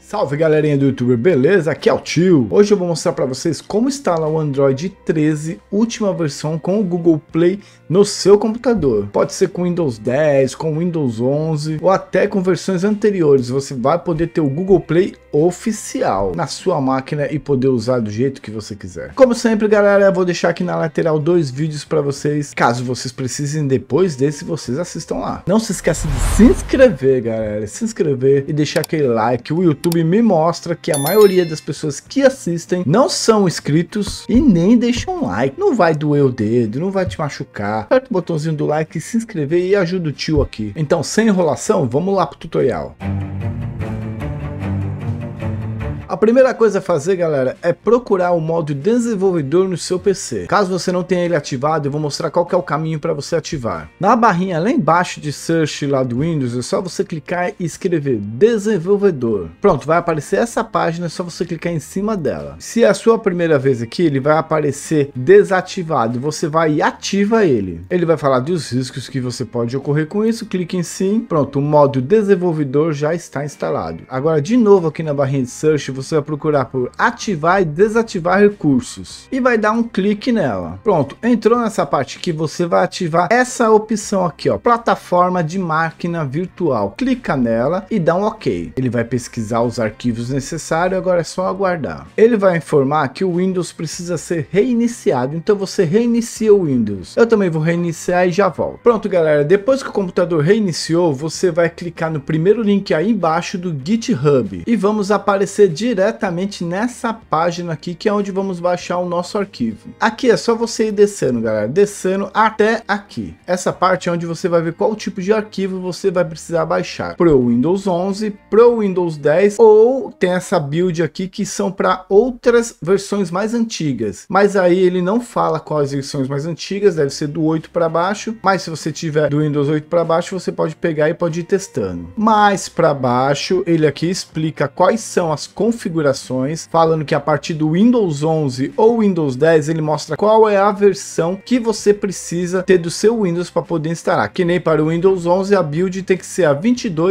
Salve galerinha do YouTube, beleza? Aqui é o Tio. Hoje eu vou mostrar para vocês como instalar o Android 13 última versão com o Google Play no seu computador. Pode ser com Windows 10, com Windows 11 ou até com versões anteriores. Você vai poder ter o Google Play oficial na sua máquina e poder usar do jeito que você quiser. Como sempre galera, eu vou deixar aqui na lateral dois vídeos para vocês. Caso vocês precisem depois desse, vocês assistam lá. Não se esqueça de se inscrever galera, se inscrever e deixar aquele like. O YouTube YouTube me mostra que a maioria das pessoas que assistem não são inscritos e nem deixam um like. Não vai doer o dedo, não vai te machucar. Aperta o botãozinho do like, se inscrever e ajuda o tio aqui. Então, sem enrolação, vamos lá pro tutorial. Música primeira coisa a fazer, galera, é procurar o modo desenvolvedor no seu PC. Caso você não tenha ele ativado, eu vou mostrar qual é o caminho para você ativar. Na barrinha lá embaixo de search lá do Windows, é só você clicar e escrever desenvolvedor. Pronto, vai aparecer essa página, é só você clicar em cima dela. Se é a sua primeira vez aqui, ele vai aparecer desativado. Você vai e ativa ele. Ele vai falar dos riscos que você pode ocorrer com isso, clique em sim. Pronto, o modo desenvolvedor já está instalado. Agora, de novo aqui na barrinha de search, você você vai procurar por ativar e desativar recursos e vai dar um clique nela. Pronto, entrou nessa parte que você vai ativar essa opção aqui, ó, plataforma de máquina virtual. Clica nela e dá um OK. Ele vai pesquisar os arquivos necessários, agora é só aguardar. Ele vai informar que o Windows precisa ser reiniciado, então você reinicia o Windows. Eu também vou reiniciar e já volto. Pronto, galera, depois que o computador reiniciou, você vai clicar no primeiro link aí embaixo do GitHub e vamos aparecer direto diretamente nessa página aqui, que é onde vamos baixar o nosso arquivo. Aqui é só você ir descendo, galera, descendo até aqui. Essa parte é onde você vai ver qual tipo de arquivo você vai precisar baixar. Para o Windows 11, para o Windows 10, ou tem essa build aqui que são para outras versões mais antigas. Mas aí ele não fala quais versões mais antigas, deve ser do 8 para baixo, mas se você tiver do Windows 8 para baixo, você pode pegar e pode ir testando. Mais para baixo, ele aqui explica quais são as configurações configurações, falando que a partir do Windows 11 ou Windows 10 ele mostra qual é a versão que você precisa ter do seu Windows para poder instalar. Que nem para o Windows 11 a build tem que ser a 22000.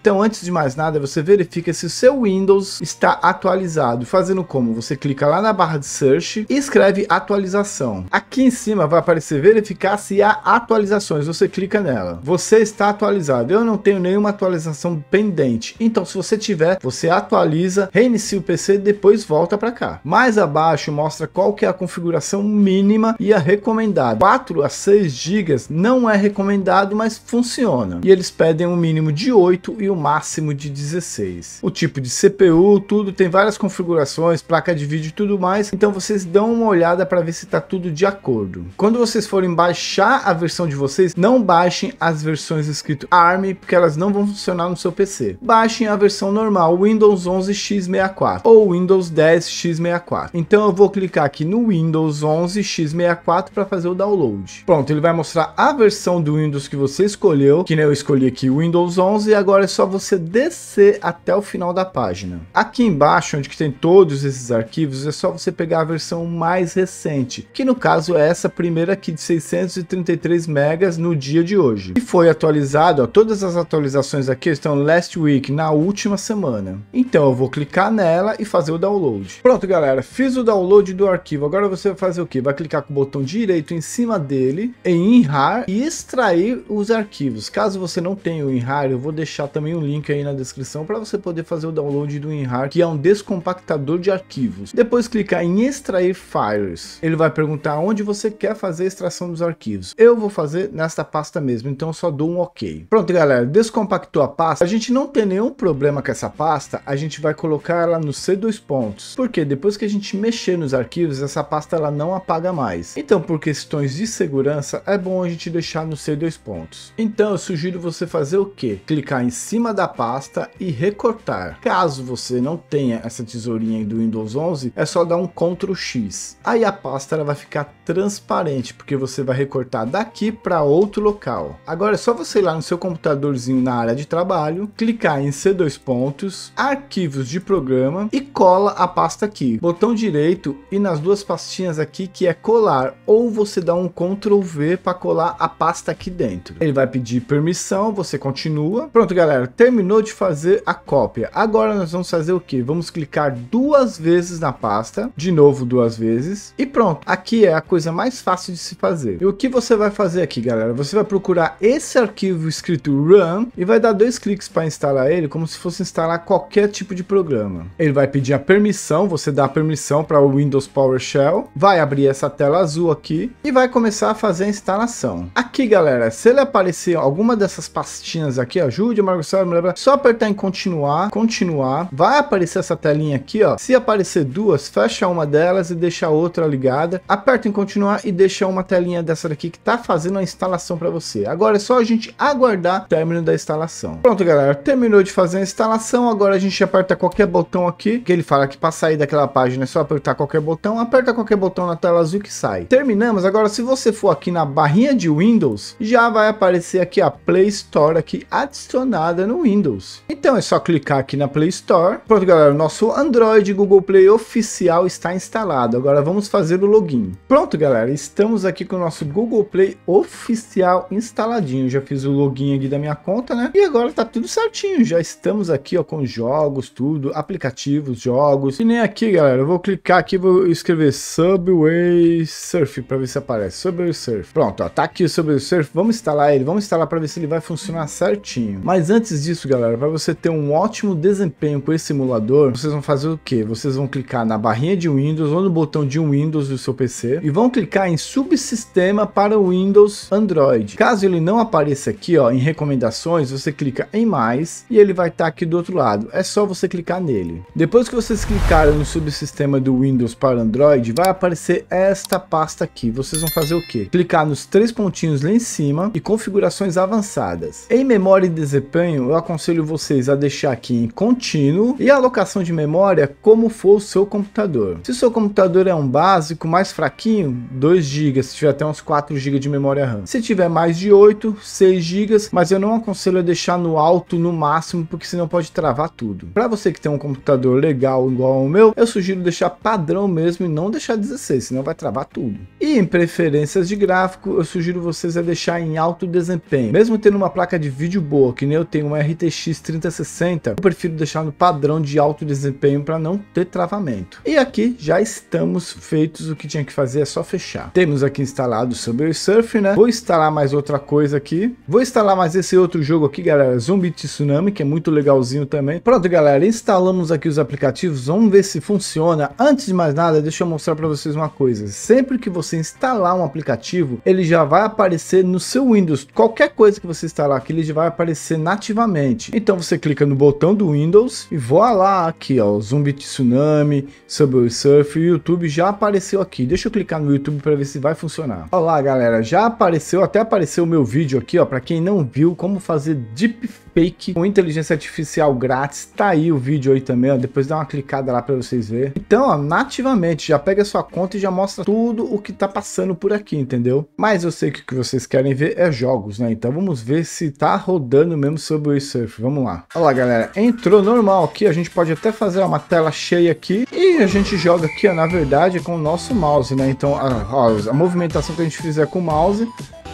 Então antes de mais nada você verifica se o seu Windows está atualizado, fazendo como? Você clica lá na barra de search e escreve atualização. Aqui em cima vai aparecer verificar se há atualizações, você clica nela. Você está atualizado, eu não tenho nenhuma atualização pendente. Então se você tiver, você atualiza atualiza, reinicia o PC e depois volta para cá. Mais abaixo mostra qual que é a configuração mínima e a recomendada. 4 a 6 GB não é recomendado, mas funciona. E eles pedem um mínimo de 8 e o um máximo de 16. O tipo de CPU, tudo, tem várias configurações, placa de vídeo e tudo mais, então vocês dão uma olhada para ver se está tudo de acordo. Quando vocês forem baixar a versão de vocês, não baixem as versões escrito ARM, porque elas não vão funcionar no seu PC. Baixem a versão normal, Windows 11 11 x64 ou Windows 10 x64. Então eu vou clicar aqui no Windows 11 x64 para fazer o download. Pronto, ele vai mostrar a versão do Windows que você escolheu, que nem eu escolhi aqui Windows 11 e agora é só você descer até o final da página. Aqui embaixo, onde que tem todos esses arquivos, é só você pegar a versão mais recente, que no caso é essa primeira aqui de 633 megas no dia de hoje. E foi atualizado, ó, todas as atualizações aqui estão last week, na última semana. Então, então eu vou clicar nela e fazer o download. Pronto, galera, fiz o download do arquivo. Agora você vai fazer o que? Vai clicar com o botão direito em cima dele, em WinRAR e extrair os arquivos. Caso você não tenha o WinRAR, eu vou deixar também o um link aí na descrição para você poder fazer o download do WinRAR, que é um descompactador de arquivos. Depois clicar em extrair files. Ele vai perguntar onde você quer fazer a extração dos arquivos. Eu vou fazer nesta pasta mesmo, então só dou um OK. Pronto, galera, descompactou a pasta. A gente não tem nenhum problema com essa pasta, a gente gente vai colocar ela no C2 pontos, porque depois que a gente mexer nos arquivos, essa pasta ela não apaga mais. Então, por questões de segurança, é bom a gente deixar no C2 pontos. Então, eu sugiro você fazer o que? Clicar em cima da pasta e recortar. Caso você não tenha essa tesourinha do Windows 11, é só dar um Ctrl X. Aí a pasta ela vai ficar transparente, porque você vai recortar daqui para outro local. Agora é só você ir lá no seu computadorzinho na área de trabalho, clicar em C2 pontos, arquivo arquivos de programa e cola a pasta aqui. Botão direito e nas duas pastinhas aqui que é colar, ou você dá um Ctrl V para colar a pasta aqui dentro. Ele vai pedir permissão, você continua. Pronto, galera, terminou de fazer a cópia. Agora nós vamos fazer o que? Vamos clicar duas vezes na pasta, de novo duas vezes, e pronto. Aqui é a coisa mais fácil de se fazer. E o que você vai fazer aqui, galera? Você vai procurar esse arquivo escrito run e vai dar dois cliques para instalar ele, como se fosse instalar qualquer tipo tipo de programa. Ele vai pedir a permissão, você dá a permissão para o Windows PowerShell, vai abrir essa tela azul aqui e vai começar a fazer a instalação. Aqui, galera, se ele aparecer alguma dessas pastinhas aqui, ajude, Microsoft, blá, só apertar em continuar, continuar, vai aparecer essa telinha aqui, ó. Se aparecer duas, fecha uma delas e deixa a outra ligada, aperta em continuar e deixa uma telinha dessa daqui que tá fazendo a instalação para você. Agora é só a gente aguardar o término da instalação. Pronto, galera, terminou de fazer a instalação, agora a gente aperta aperta qualquer botão aqui, que ele fala que para sair daquela página é só apertar qualquer botão, aperta qualquer botão na tela azul que sai. Terminamos, agora se você for aqui na barrinha de Windows, já vai aparecer aqui a Play Store aqui adicionada no Windows. Então é só clicar aqui na Play Store. Pronto galera, o nosso Android Google Play oficial está instalado. Agora vamos fazer o login. Pronto galera, estamos aqui com o nosso Google Play oficial instaladinho. Já fiz o login aqui da minha conta, né? E agora tá tudo certinho, já estamos aqui ó, com jogos, tudo, aplicativos, jogos. E nem aqui, galera. Eu vou clicar aqui vou escrever Subway Surf para ver se aparece. Subway Surf. Pronto, ó, tá aqui o Subway Surf. Vamos instalar ele. Vamos instalar para ver se ele vai funcionar certinho. Mas antes disso, galera, para você ter um ótimo desempenho com esse simulador, vocês vão fazer o que? Vocês vão clicar na barrinha de Windows ou no botão de Windows do seu PC e vão clicar em subsistema para Windows Android. Caso ele não apareça aqui, ó, em recomendações, você clica em mais e ele vai estar tá aqui do outro lado. É só você você clicar nele. Depois que vocês clicaram no subsistema do Windows para Android, vai aparecer esta pasta aqui. Vocês vão fazer o quê? Clicar nos três pontinhos lá em cima e configurações avançadas. Em memória e desempenho, eu aconselho vocês a deixar aqui em contínuo e alocação de memória como for o seu computador. Se o seu computador é um básico mais fraquinho, 2 GB, se tiver até uns 4 GB de memória RAM. Se tiver mais de 8, 6 GB, mas eu não aconselho a deixar no alto no máximo, porque senão pode travar tudo. Para você que tem um computador legal igual ao meu, eu sugiro deixar padrão mesmo e não deixar 16, senão vai travar tudo. E em preferências de gráfico, eu sugiro vocês a deixar em alto desempenho. Mesmo tendo uma placa de vídeo boa, que nem eu tenho uma RTX 3060, eu prefiro deixar no padrão de alto desempenho para não ter travamento. E aqui já estamos feitos, o que tinha que fazer é só fechar. Temos aqui instalado o Subway Surf, né? Vou instalar mais outra coisa aqui. Vou instalar mais esse outro jogo aqui, galera, Zumbi Tsunami, que é muito legalzinho também. Pronto, galera galera, instalamos aqui os aplicativos, vamos ver se funciona. Antes de mais nada, deixa eu mostrar para vocês uma coisa. Sempre que você instalar um aplicativo, ele já vai aparecer no seu Windows. Qualquer coisa que você instalar aqui, ele já vai aparecer nativamente. Então você clica no botão do Windows e voa lá aqui, ó, Zumbi Tsunami, Subway Surf, YouTube já apareceu aqui. Deixa eu clicar no YouTube para ver se vai funcionar. Olá, galera, já apareceu, até apareceu o meu vídeo aqui, ó, para quem não viu como fazer deep Deepfake com inteligência artificial grátis. Tá aí o vídeo aí também, ó. Depois dá uma clicada lá para vocês verem. Então, ó, nativamente, já pega sua conta e já mostra tudo o que tá passando por aqui, entendeu? Mas eu sei que o que vocês querem ver é jogos, né? Então vamos ver se tá rodando mesmo sobre o surf. Vamos lá. Olha lá, galera. Entrou normal aqui. A gente pode até fazer uma tela cheia aqui. E a gente joga aqui, ó, na verdade, com o nosso mouse, né? Então, a, a movimentação que a gente fizer com o mouse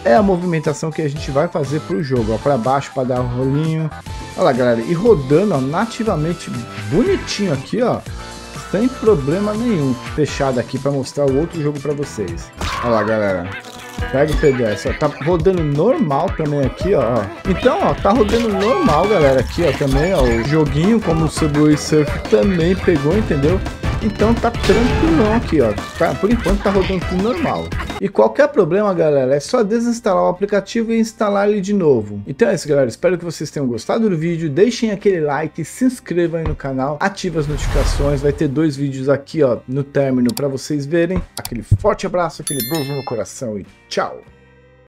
é a movimentação que a gente vai fazer para o jogo, para baixo para dar um rolinho. Olha lá, galera, e rodando ó, nativamente bonitinho aqui, ó, sem problema nenhum. Fechado aqui para mostrar o outro jogo para vocês. Olha lá, galera. Pega o PDF, ó, tá rodando normal também aqui, ó. Então, ó, tá rodando normal, galera, aqui, ó, também, ó, o joguinho, como o Subway Surf também pegou, entendeu? Então tá tranquilo aqui, ó. Tá, por enquanto tá rodando tudo normal. E qualquer problema, galera, é só desinstalar o aplicativo e instalar ele de novo. Então é isso, galera. Espero que vocês tenham gostado do vídeo. Deixem aquele like, se inscrevam aí no canal, ativem as notificações. Vai ter dois vídeos aqui, ó, no término para vocês verem. Aquele forte abraço, aquele beijo no coração e tchau!